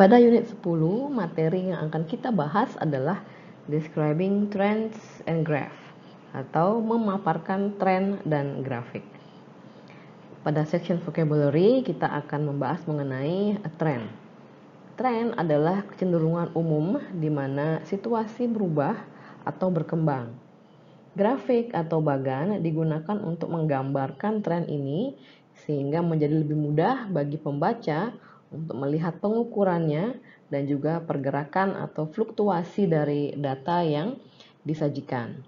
Pada unit 10, materi yang akan kita bahas adalah Describing Trends and Graph atau memaparkan tren dan grafik. Pada section vocabulary, kita akan membahas mengenai trend. Trend adalah kecenderungan umum di mana situasi berubah atau berkembang. Grafik atau bagan digunakan untuk menggambarkan tren ini sehingga menjadi lebih mudah bagi pembaca untuk melihat pengukurannya dan juga pergerakan atau fluktuasi dari data yang disajikan.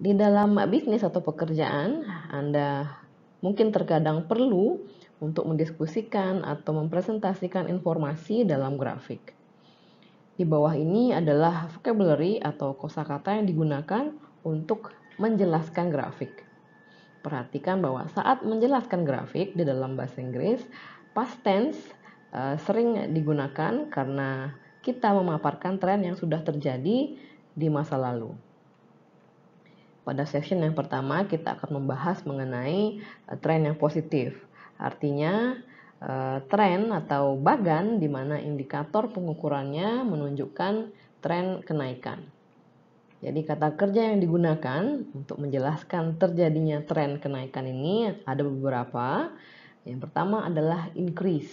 Di dalam bisnis atau pekerjaan, Anda mungkin terkadang perlu untuk mendiskusikan atau mempresentasikan informasi dalam grafik. Di bawah ini adalah vocabulary atau kosakata yang digunakan untuk menjelaskan grafik. Perhatikan bahwa saat menjelaskan grafik di dalam bahasa Inggris, Past tense uh, sering digunakan karena kita memaparkan tren yang sudah terjadi di masa lalu. Pada session yang pertama, kita akan membahas mengenai eh, tren yang positif. Artinya, eh, tren atau bagan di mana indikator pengukurannya menunjukkan tren kenaikan. Jadi kata kerja yang digunakan untuk menjelaskan terjadinya tren kenaikan ini ada beberapa. Yang pertama adalah increase.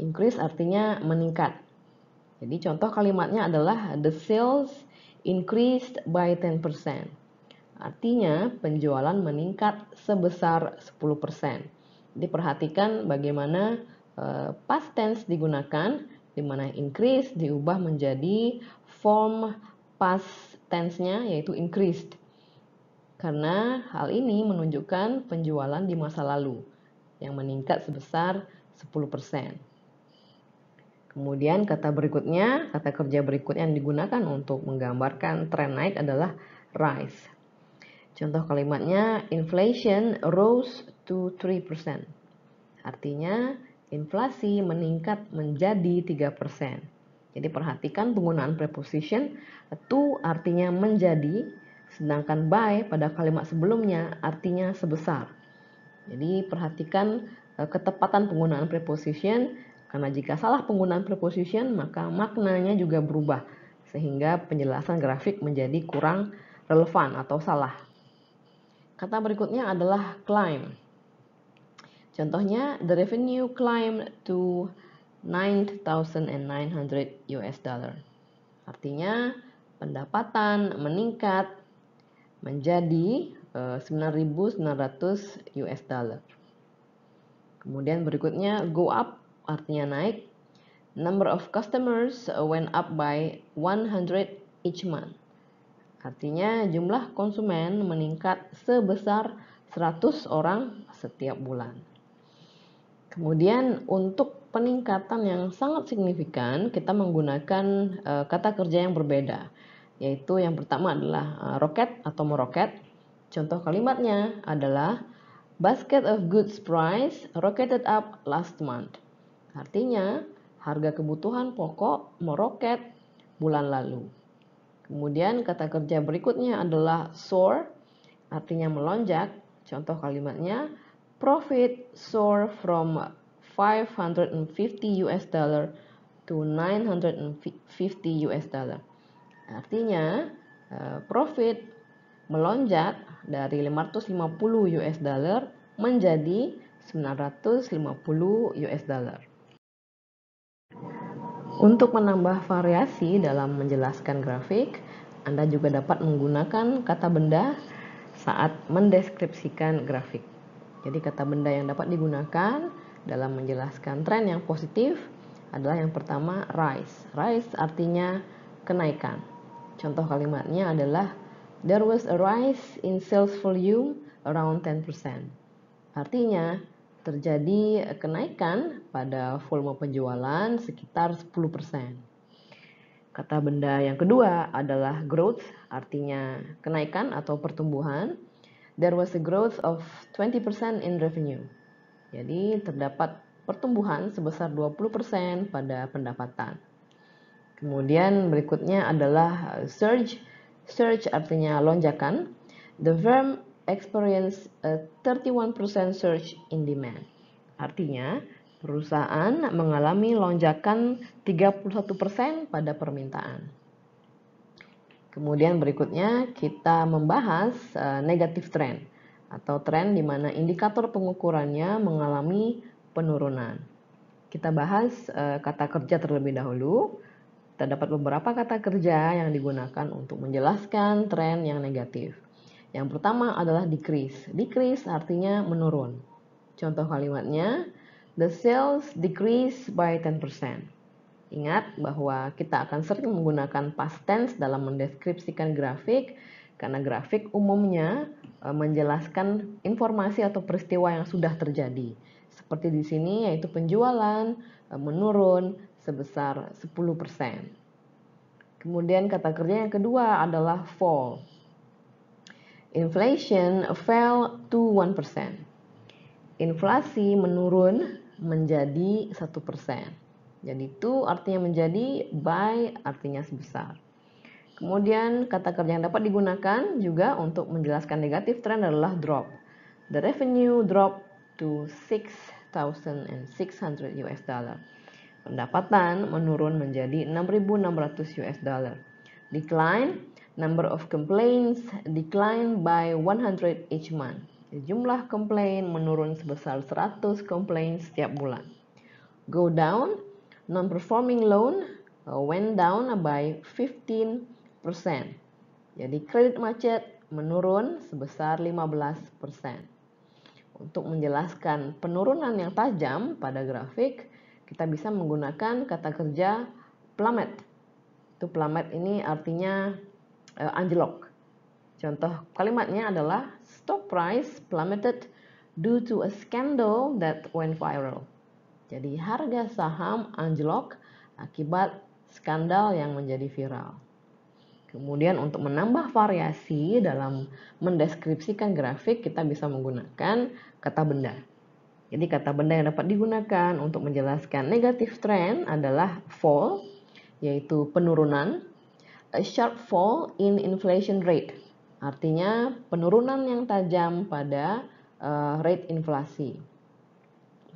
Increase artinya meningkat. Jadi contoh kalimatnya adalah the sales increased by 10%. Artinya penjualan meningkat sebesar 10%. Jadi perhatikan bagaimana eh, past tense digunakan di mana increase diubah menjadi form past tense-nya yaitu increased. Karena hal ini menunjukkan penjualan di masa lalu yang meningkat sebesar 10%. Kemudian kata berikutnya, kata kerja berikutnya yang digunakan untuk menggambarkan tren naik adalah rise. Contoh kalimatnya, inflation rose to 3%. Artinya, inflasi meningkat menjadi 3%. Jadi perhatikan penggunaan preposition to artinya menjadi, sedangkan by pada kalimat sebelumnya artinya sebesar. Jadi perhatikan eh, ketepatan penggunaan preposition karena jika salah penggunaan preposition maka maknanya juga berubah sehingga penjelasan grafik menjadi kurang relevan atau salah. Kata berikutnya adalah climb. Contohnya the revenue climbed to 9,900 US dollar. Artinya pendapatan meningkat menjadi 9.900 eh, US dollar. Kemudian berikutnya go up artinya naik. Number of customers went up by 100 each month. Artinya jumlah konsumen meningkat sebesar 100 orang setiap bulan. Kemudian untuk peningkatan yang sangat signifikan kita menggunakan eh, kata kerja yang berbeda. Yaitu yang pertama adalah uh, roket atau meroket Contoh kalimatnya adalah basket of goods price rocketed up last month. Artinya, harga kebutuhan pokok meroket bulan lalu. Kemudian kata kerja berikutnya adalah soar, artinya melonjak. Contoh kalimatnya, profit soar from 550 US dollar to 950 US dollar. Artinya, eh, profit melonjak dari 550 US dollar menjadi 950 US dollar. Untuk menambah variasi dalam menjelaskan grafik, Anda juga dapat menggunakan kata benda saat mendeskripsikan grafik. Jadi kata benda yang dapat digunakan dalam menjelaskan tren yang positif adalah yang pertama rise. Rise artinya kenaikan. Contoh kalimatnya adalah There was a rise in sales volume around 10%. Artinya, terjadi kenaikan pada volume penjualan sekitar 10%. Kata benda yang kedua adalah growth, artinya kenaikan atau pertumbuhan. There was a growth of 20% in revenue. Jadi terdapat pertumbuhan sebesar 20% pada pendapatan. Kemudian berikutnya adalah surge Surge artinya lonjakan. The firm experience a 31% surge in demand. Artinya, perusahaan mengalami lonjakan 31% pada permintaan. Kemudian berikutnya kita membahas eh, negative trend atau tren di mana indikator pengukurannya mengalami penurunan. Kita bahas eh, kata kerja terlebih dahulu. Terdapat beberapa kata kerja yang digunakan untuk menjelaskan tren yang negatif. Yang pertama adalah decrease. Decrease artinya menurun. Contoh kalimatnya, the sales decrease by 10%. Ingat bahwa kita akan sering menggunakan past tense dalam mendeskripsikan grafik karena grafik umumnya e, menjelaskan informasi atau peristiwa yang sudah terjadi. Seperti di sini yaitu penjualan e, menurun, sebesar 10%. Kemudian kata kerja yang kedua adalah fall. Inflation fell to 1%. Inflasi menurun menjadi 1%. Jadi itu artinya menjadi, by artinya sebesar. Kemudian kata kerja yang dapat digunakan juga untuk menjelaskan negatif trend adalah drop. The revenue dropped to 6,600 US dollar. Pendapatan menurun menjadi 6.600 US dollar. Decline, number of complaints decline by 100 each month. Jumlah komplain menurun sebesar 100 komplain setiap bulan. Go down, non-performing loan uh, went down by 15%. Jadi kredit macet menurun sebesar 15%. Untuk menjelaskan penurunan yang tajam pada grafik, kita bisa menggunakan kata kerja plummet. Itu plummet ini artinya uh, anjlok. Contoh kalimatnya adalah stock price plummeted due to a scandal that went viral. Jadi harga saham anjlok akibat skandal yang menjadi viral. Kemudian untuk menambah variasi dalam mendeskripsikan grafik kita bisa menggunakan kata benda. Jadi kata benda yang dapat digunakan untuk menjelaskan negative trend adalah fall, yaitu penurunan, a sharp fall in inflation rate, artinya penurunan yang tajam pada uh, rate inflasi.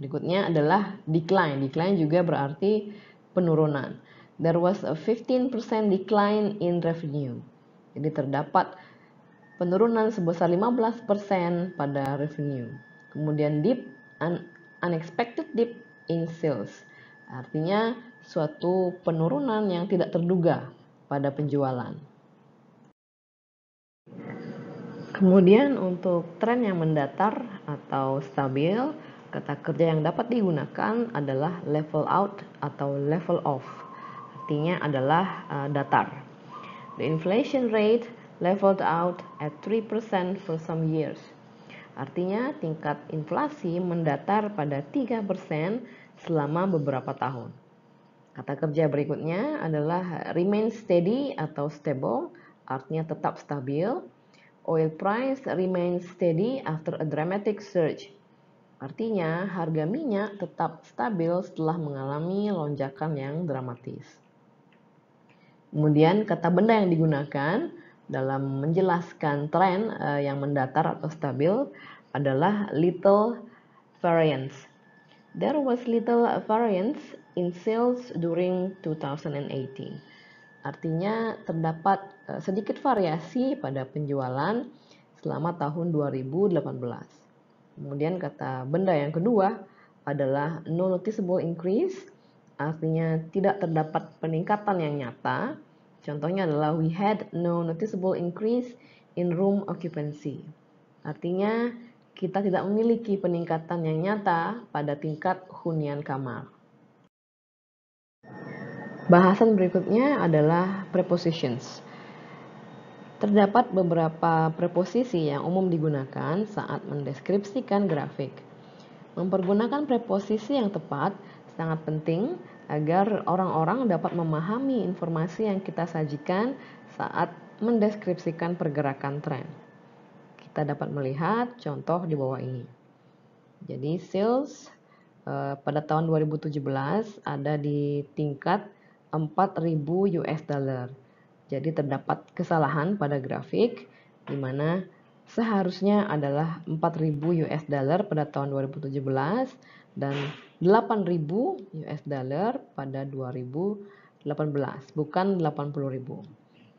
Berikutnya adalah decline. Decline juga berarti penurunan. There was a 15% decline in revenue. Jadi terdapat penurunan sebesar 15% pada revenue. Kemudian dip an unexpected dip in sales. Artinya suatu penurunan yang tidak terduga pada penjualan. Kemudian untuk tren yang mendatar atau stabil, kata kerja yang dapat digunakan adalah level out atau level off. Artinya adalah uh, datar. The inflation rate leveled out at 3% for some years. Artinya tingkat inflasi mendatar pada 3% selama beberapa tahun. Kata kerja berikutnya adalah remain steady atau stable, artinya tetap stabil. Oil price remain steady after a dramatic surge. Artinya harga minyak tetap stabil setelah mengalami lonjakan yang dramatis. Kemudian kata benda yang digunakan dalam menjelaskan tren uh, yang mendatar atau stabil adalah little variance. There was little variance in sales during 2018. Artinya terdapat uh, sedikit variasi pada penjualan selama tahun 2018. Kemudian kata benda yang kedua adalah no noticeable increase, artinya tidak terdapat peningkatan yang nyata Contohnya adalah we had no noticeable increase in room occupancy. Artinya, kita tidak memiliki peningkatan yang nyata pada tingkat hunian kamar. Bahasan berikutnya adalah prepositions. Terdapat beberapa preposisi yang umum digunakan saat mendeskripsikan grafik. Mempergunakan preposisi yang tepat sangat penting agar orang-orang dapat memahami informasi yang kita sajikan saat mendeskripsikan pergerakan tren. Kita dapat melihat contoh di bawah ini. Jadi sales eh, pada tahun 2017 ada di tingkat 4000 US dollar. Jadi terdapat kesalahan pada grafik di mana seharusnya adalah 4000 US dollar pada tahun 2017 dan 8.000 US dollar pada 2018, bukan 80.000.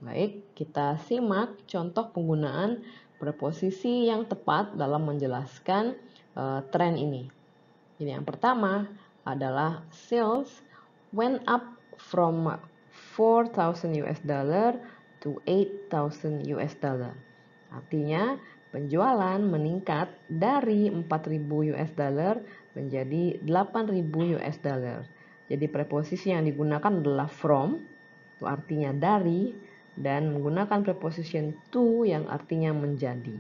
Baik, kita simak contoh penggunaan preposisi yang tepat dalam menjelaskan uh, tren ini. Ini yang pertama adalah sales went up from 4.000 US dollar to 8.000 US dollar. Artinya penjualan meningkat dari 4.000 US dollar menjadi 8.000 US dollar. Jadi preposisi yang digunakan adalah from, itu artinya dari, dan menggunakan preposition to yang artinya menjadi.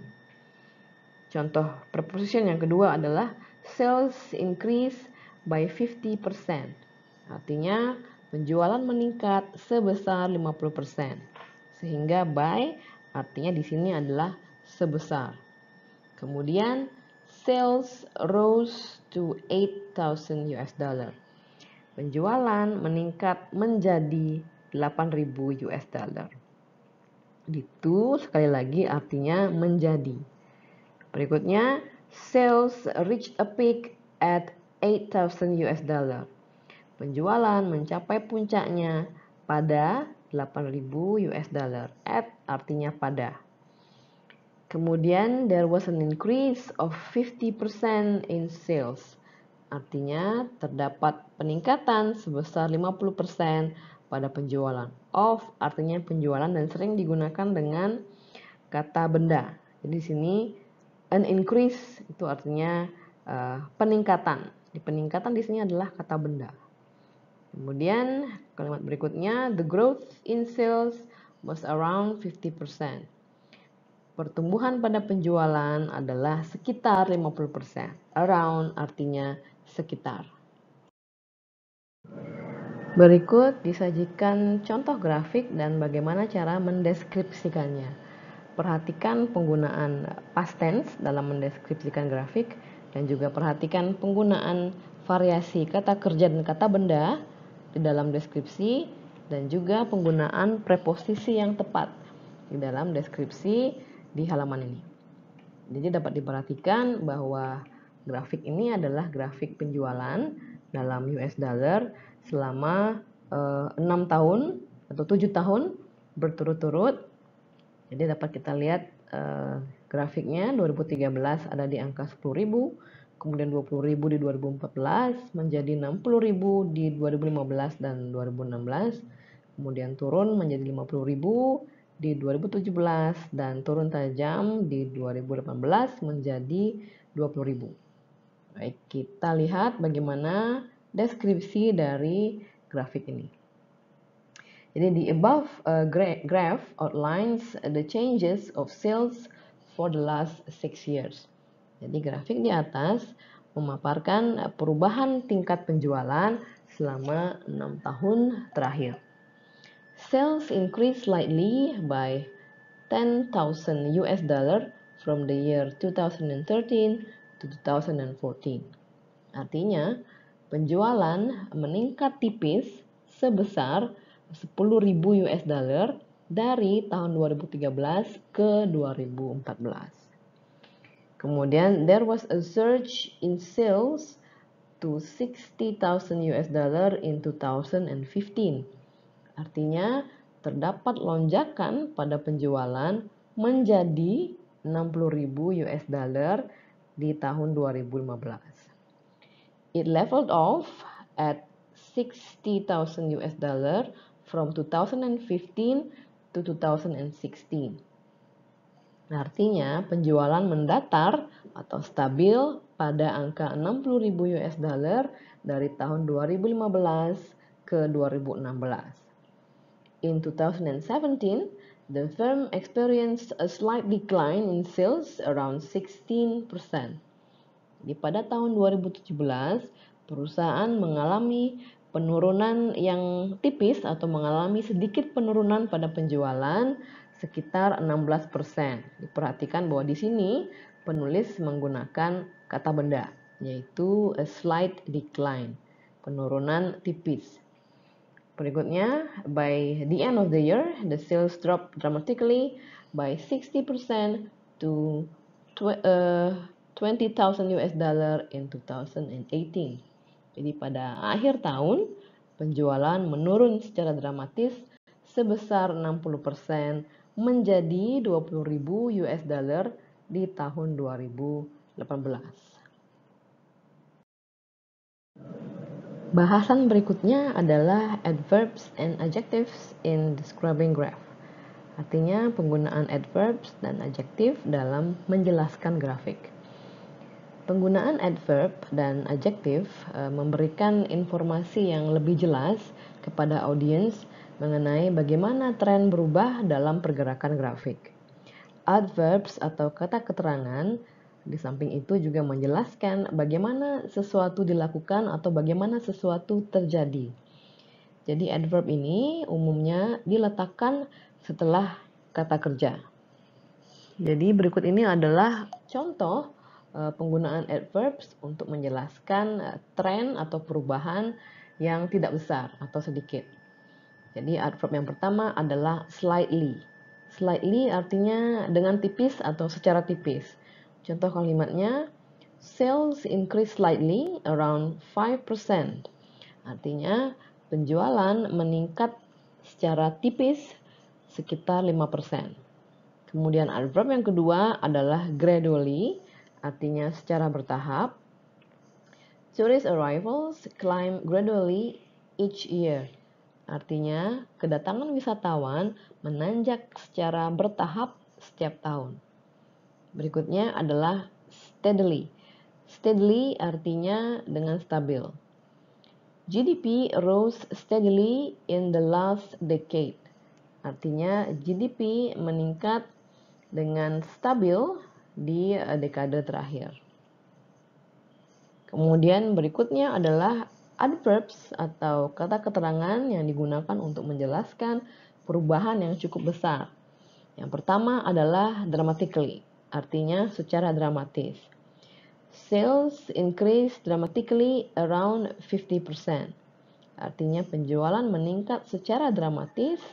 Contoh preposition yang kedua adalah sales increase by 50%. Artinya penjualan meningkat sebesar 50%. Sehingga by artinya di sini adalah sebesar. Kemudian Sales rose to 8,000 US dollar. Penjualan meningkat menjadi 8.000 US dollar. Itu sekali lagi artinya menjadi. Berikutnya, sales reached a peak at 8,000 US dollar. Penjualan mencapai puncaknya pada 8.000 US dollar. At artinya pada. Kemudian there was an increase of 50% in sales. Artinya terdapat peningkatan sebesar 50% pada penjualan. Of artinya penjualan dan sering digunakan dengan kata benda. Jadi sini an increase itu artinya uh, peningkatan. Di peningkatan di sini adalah kata benda. Kemudian kalimat berikutnya the growth in sales was around 50% pertumbuhan pada penjualan adalah sekitar 50%. Around artinya sekitar. Berikut disajikan contoh grafik dan bagaimana cara mendeskripsikannya. Perhatikan penggunaan past tense dalam mendeskripsikan grafik dan juga perhatikan penggunaan variasi kata kerja dan kata benda di dalam deskripsi dan juga penggunaan preposisi yang tepat di dalam deskripsi di halaman ini. Jadi dapat diperhatikan bahwa grafik ini adalah grafik penjualan dalam US dollar selama 6 eh, tahun atau 7 tahun berturut-turut. Jadi dapat kita lihat eh, grafiknya 2013 ada di angka 10.000, kemudian 20.000 di 2014 menjadi 60.000 di 2015 dan 2016, kemudian turun menjadi 50.000 di 2017 dan turun tajam di 2018 menjadi 20.000. Baik, kita lihat bagaimana deskripsi dari grafik ini. Jadi di above uh, graph outlines the changes of sales for the last six years. Jadi grafik di atas memaparkan perubahan tingkat penjualan selama 6 tahun terakhir. Sales increased slightly by 10,000 US dollar from the year 2013 to 2014. Artinya, penjualan meningkat tipis sebesar 10.000 US dollar dari tahun 2013 ke 2014. Kemudian there was a surge in sales to 60,000 US dollar in 2015 Artinya, terdapat lonjakan pada penjualan menjadi 60.000 US dollar di tahun 2015. It leveled off at 60,000 US dollar from 2015 to 2016. Artinya, penjualan mendatar atau stabil pada angka 60.000 US dollar dari tahun 2015 ke 2016. In 2017, the firm experienced a slight decline in sales around 16%. Di pada tahun 2017, perusahaan mengalami penurunan yang tipis atau mengalami sedikit penurunan pada penjualan sekitar 16%. Diperhatikan bahwa di sini penulis menggunakan kata benda yaitu a slight decline, penurunan tipis. Berikutnya, by the end of the year, the sales drop dramatically by 60% to 20,000 eh, US dollar in 2018. Jadi pada akhir tahun, penjualan menurun secara dramatis sebesar 60% menjadi 20.000 US dollar di tahun 2018. Bahasan berikutnya adalah adverbs and adjectives in describing graph. Artinya penggunaan adverbs dan adjektif dalam menjelaskan grafik. Penggunaan adverb dan adjektif e, memberikan informasi yang lebih jelas kepada audiens mengenai bagaimana tren berubah dalam pergerakan grafik. Adverbs atau kata keterangan di samping itu juga menjelaskan bagaimana sesuatu dilakukan atau bagaimana sesuatu terjadi. Jadi adverb ini umumnya diletakkan setelah kata kerja. Jadi berikut ini adalah contoh eh, penggunaan adverbs untuk menjelaskan eh, tren atau perubahan yang tidak besar atau sedikit. Jadi adverb yang pertama adalah slightly. Slightly artinya dengan tipis atau secara tipis. Contoh kalimatnya, sales increase slightly around 5%. Artinya, penjualan meningkat secara tipis sekitar 5%. Kemudian adverb yang kedua adalah gradually, artinya secara bertahap. Tourist arrivals climb gradually each year. Artinya, kedatangan wisatawan menanjak secara bertahap setiap tahun. Berikutnya adalah steadily. Steadily artinya dengan stabil. GDP rose steadily in the last decade. Artinya GDP meningkat dengan stabil di eh, dekade terakhir. Kemudian berikutnya adalah adverbs atau kata keterangan yang digunakan untuk menjelaskan perubahan yang cukup besar. Yang pertama adalah dramatically artinya secara dramatis. Sales increase dramatically around 50%. Artinya penjualan meningkat secara dramatis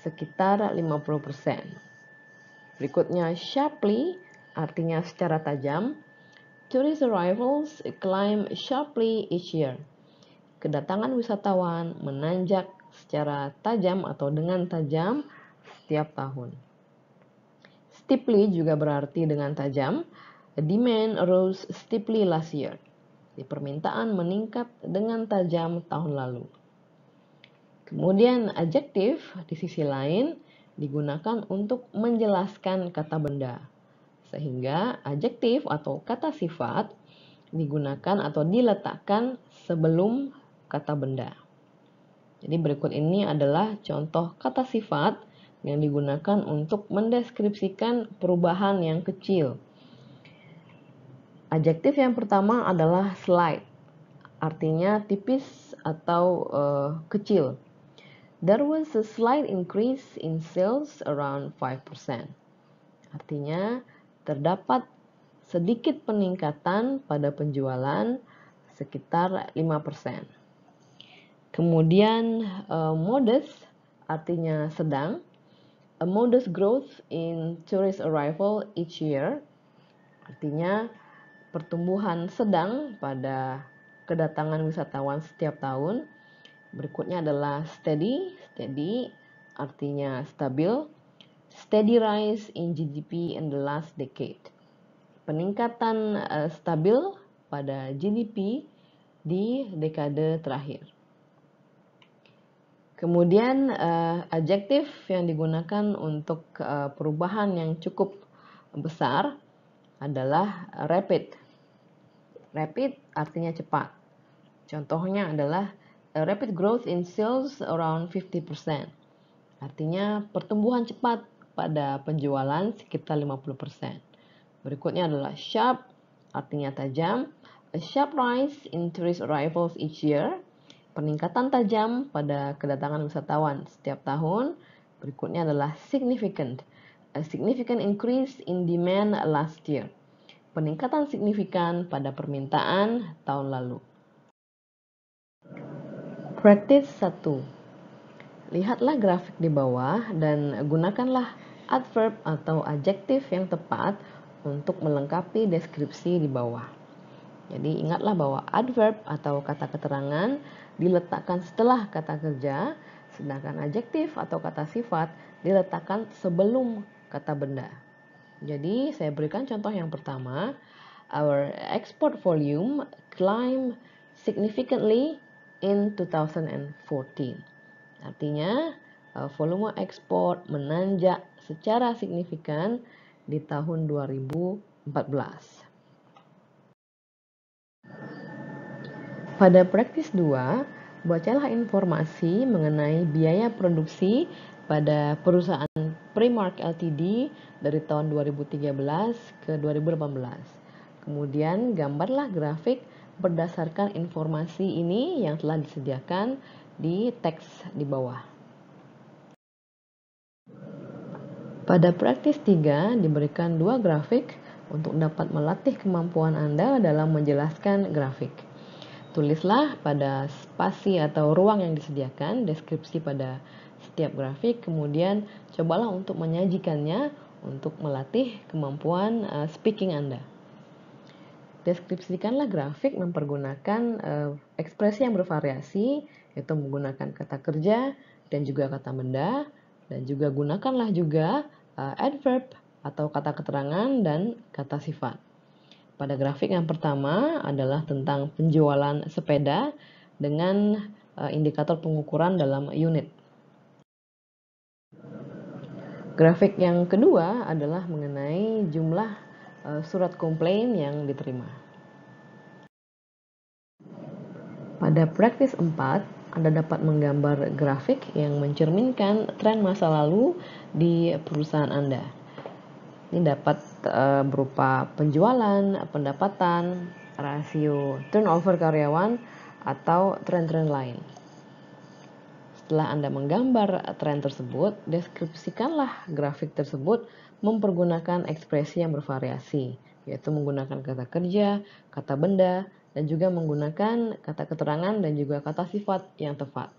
sekitar 50%. Berikutnya sharply artinya secara tajam. Tourist arrivals climb sharply each year. Kedatangan wisatawan menanjak secara tajam atau dengan tajam setiap tahun. Steeply juga berarti dengan tajam. Demand rose steeply last year. Di permintaan meningkat dengan tajam tahun lalu. Kemudian adjektif di sisi lain digunakan untuk menjelaskan kata benda. Sehingga adjektif atau kata sifat digunakan atau diletakkan sebelum kata benda. Jadi berikut ini adalah contoh kata sifat yang digunakan untuk mendeskripsikan perubahan yang kecil. Adjektif yang pertama adalah slight, artinya tipis atau uh, kecil. There was a slight increase in sales around 5%. Artinya terdapat sedikit peningkatan pada penjualan sekitar 5%. Kemudian uh, modest artinya sedang a modest growth in tourist arrival each year. Artinya pertumbuhan sedang pada kedatangan wisatawan setiap tahun. Berikutnya adalah steady, steady artinya stabil. Steady rise in GDP in the last decade. Peningkatan uh, stabil pada GDP di dekade terakhir. Kemudian uh, adjektif yang digunakan untuk uh, perubahan yang cukup besar adalah rapid. Rapid artinya cepat. Contohnya adalah eh, rapid growth in sales around 50%. Artinya pertumbuhan cepat pada penjualan sekitar 50%. Berikutnya adalah sharp artinya tajam. A sharp rise in tourist arrivals each year peningkatan tajam pada kedatangan wisatawan setiap tahun. Berikutnya adalah significant, a significant increase in demand last year. Peningkatan signifikan pada permintaan tahun lalu. Practice 1. Lihatlah grafik di bawah dan gunakanlah adverb atau adjektif yang tepat untuk melengkapi deskripsi di bawah. Jadi ingatlah bahwa adverb atau kata keterangan diletakkan setelah kata kerja, sedangkan adjektif atau kata sifat diletakkan sebelum kata benda. Jadi saya berikan contoh yang pertama, our export volume climb significantly in 2014. Artinya, eh, volume ekspor menanjak secara signifikan di tahun 2014. Pada praktis 2, bacalah informasi mengenai biaya produksi pada perusahaan Primark Ltd dari tahun 2013 ke 2018. Kemudian gambarlah grafik berdasarkan informasi ini yang telah disediakan di teks di bawah. Pada praktis 3 diberikan dua grafik untuk dapat melatih kemampuan Anda dalam menjelaskan grafik. Tulislah pada spasi atau ruang yang disediakan deskripsi pada setiap grafik, kemudian cobalah untuk menyajikannya untuk melatih kemampuan uh, speaking Anda. Deskripsikanlah grafik mempergunakan uh, ekspresi yang bervariasi, yaitu menggunakan kata kerja dan juga kata benda, dan juga gunakanlah juga uh, adverb atau kata keterangan dan kata sifat. Pada grafik yang pertama adalah tentang penjualan sepeda dengan eh, indikator pengukuran dalam unit. Grafik yang kedua adalah mengenai jumlah eh, surat komplain yang diterima. Pada praktis 4, Anda dapat menggambar grafik yang mencerminkan tren masa lalu di perusahaan Anda. Ini dapat Eh, berupa penjualan, pendapatan, rasio turnover karyawan, atau tren-tren lain. Setelah Anda menggambar tren tersebut, deskripsikanlah grafik tersebut mempergunakan ekspresi yang bervariasi, yaitu menggunakan kata kerja, kata benda, dan juga menggunakan kata keterangan dan juga kata sifat yang tepat.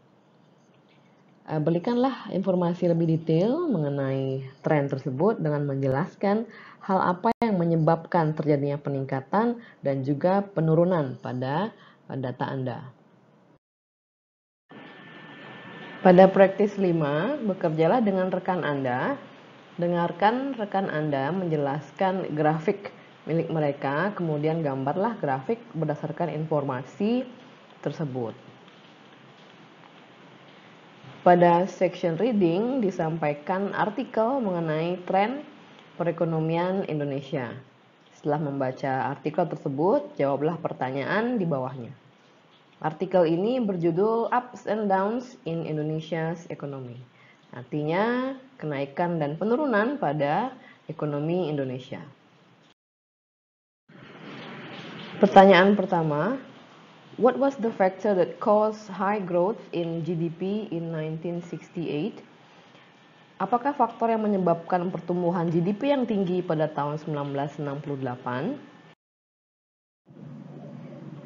Eh, berikanlah informasi lebih detail mengenai tren tersebut dengan menjelaskan hal apa yang menyebabkan terjadinya peningkatan dan juga penurunan pada eh, data Anda. Pada praktis 5, bekerjalah dengan rekan Anda. Dengarkan rekan Anda menjelaskan grafik milik mereka, kemudian gambarlah grafik berdasarkan informasi tersebut. Pada section reading disampaikan artikel mengenai tren perekonomian Indonesia. Setelah membaca artikel tersebut, jawablah pertanyaan di bawahnya. Artikel ini berjudul Ups and Downs in Indonesia's Economy. Artinya, kenaikan dan penurunan pada ekonomi Indonesia. Pertanyaan pertama, What was the factor that caused high growth in GDP in 1968? Apakah faktor yang menyebabkan pertumbuhan GDP yang tinggi pada tahun 1968?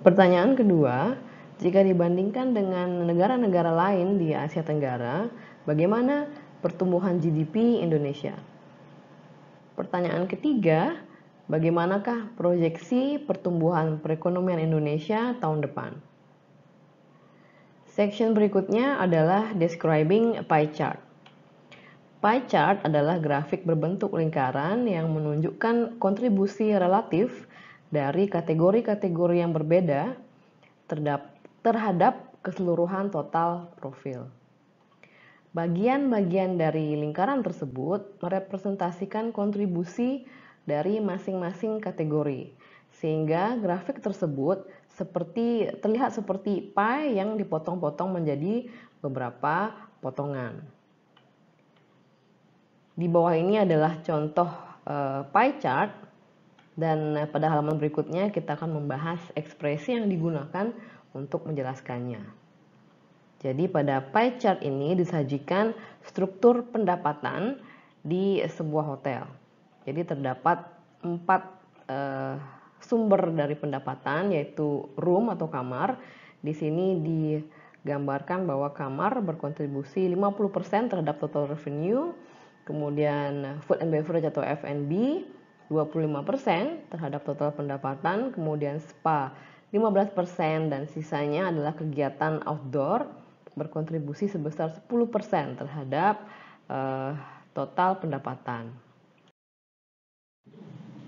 Pertanyaan kedua, jika dibandingkan dengan negara-negara lain di Asia Tenggara, bagaimana pertumbuhan GDP Indonesia? Pertanyaan ketiga, bagaimanakah proyeksi pertumbuhan perekonomian Indonesia tahun depan? Section berikutnya adalah describing pie chart. Pie chart adalah grafik berbentuk lingkaran yang menunjukkan kontribusi relatif dari kategori-kategori yang berbeda terhadap keseluruhan total profil. Bagian-bagian dari lingkaran tersebut merepresentasikan kontribusi dari masing-masing kategori. Sehingga grafik tersebut seperti terlihat seperti pie yang dipotong-potong menjadi beberapa potongan. Di bawah ini adalah contoh eh, pie chart dan pada halaman berikutnya kita akan membahas ekspresi yang digunakan untuk menjelaskannya. Jadi pada pie chart ini disajikan struktur pendapatan di sebuah hotel. Jadi terdapat empat uh, sumber dari pendapatan yaitu room atau kamar. Di sini digambarkan bahwa kamar berkontribusi 50% terhadap total revenue, kemudian food and beverage atau F&B 25% terhadap total pendapatan, kemudian spa 15% dan sisanya adalah kegiatan outdoor berkontribusi sebesar 10% terhadap uh, total pendapatan.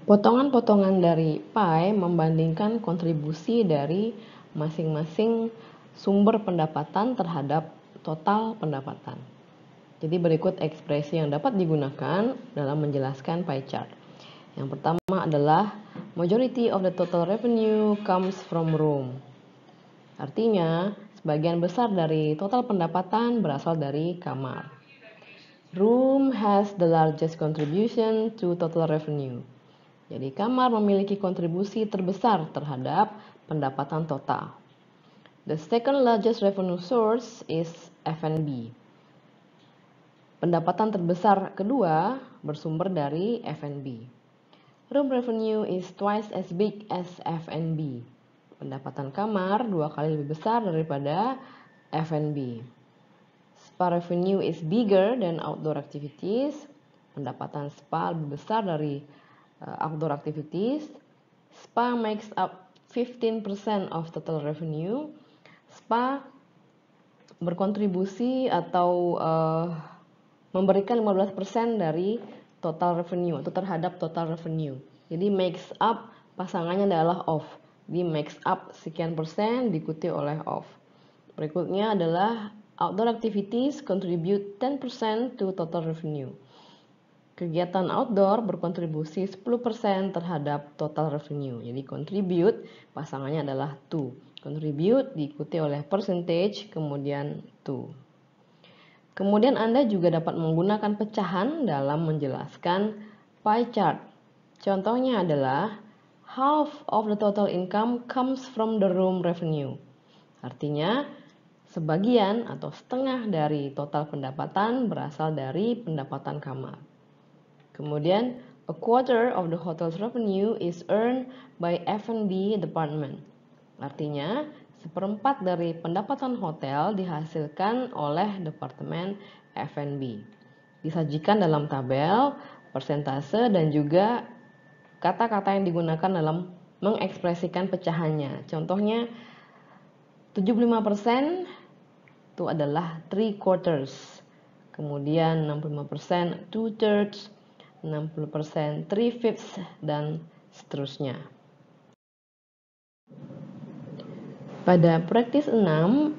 Potongan-potongan dari pie membandingkan kontribusi dari masing-masing sumber pendapatan terhadap total pendapatan. Jadi berikut ekspresi yang dapat digunakan dalam menjelaskan pie chart. Yang pertama adalah majority of the total revenue comes from room. Artinya, sebagian besar dari total pendapatan berasal dari kamar. Room has the largest contribution to total revenue. Jadi kamar memiliki kontribusi terbesar terhadap pendapatan total. The second largest revenue source is F&B. Pendapatan terbesar kedua bersumber dari F&B. Room revenue is twice as big as F&B. Pendapatan kamar dua kali lebih besar daripada F&B. Spa revenue is bigger than outdoor activities. Pendapatan spa lebih besar dari uh, outdoor activities. Spa makes up 15% of total revenue. Spa berkontribusi atau uh, memberikan 15% dari total revenue atau terhadap total revenue. Jadi makes up pasangannya adalah off. Di makes up sekian persen diikuti oleh off. Berikutnya adalah outdoor activities contribute 10% to total revenue. Kegiatan outdoor berkontribusi 10% terhadap total revenue. Jadi contribute pasangannya adalah to. Contribute diikuti oleh percentage kemudian to. Kemudian Anda juga dapat menggunakan pecahan dalam menjelaskan pie chart. Contohnya adalah half of the total income comes from the room revenue. Artinya, sebagian atau setengah dari total pendapatan berasal dari pendapatan kamar. Kemudian, a quarter of the hotel's revenue is earned by F&B department. Artinya, seperempat dari pendapatan hotel dihasilkan oleh departemen F&B. Disajikan dalam tabel, persentase, dan juga kata-kata yang digunakan dalam mengekspresikan pecahannya. Contohnya, 75% itu adalah 3 quarters. Kemudian 65%, 2 thirds, 60%, 3 fifths, dan seterusnya. Pada praktis 6,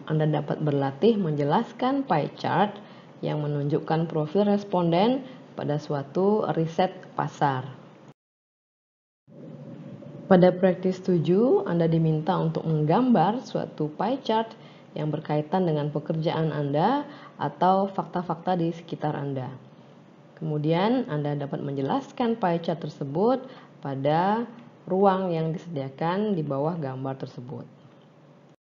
Anda dapat berlatih menjelaskan pie chart yang menunjukkan profil responden pada suatu riset pasar. Pada praktis 7, Anda diminta untuk menggambar suatu pie chart yang berkaitan dengan pekerjaan Anda atau fakta-fakta di sekitar Anda. Kemudian Anda dapat menjelaskan pie chart tersebut pada ruang yang disediakan di bawah gambar tersebut.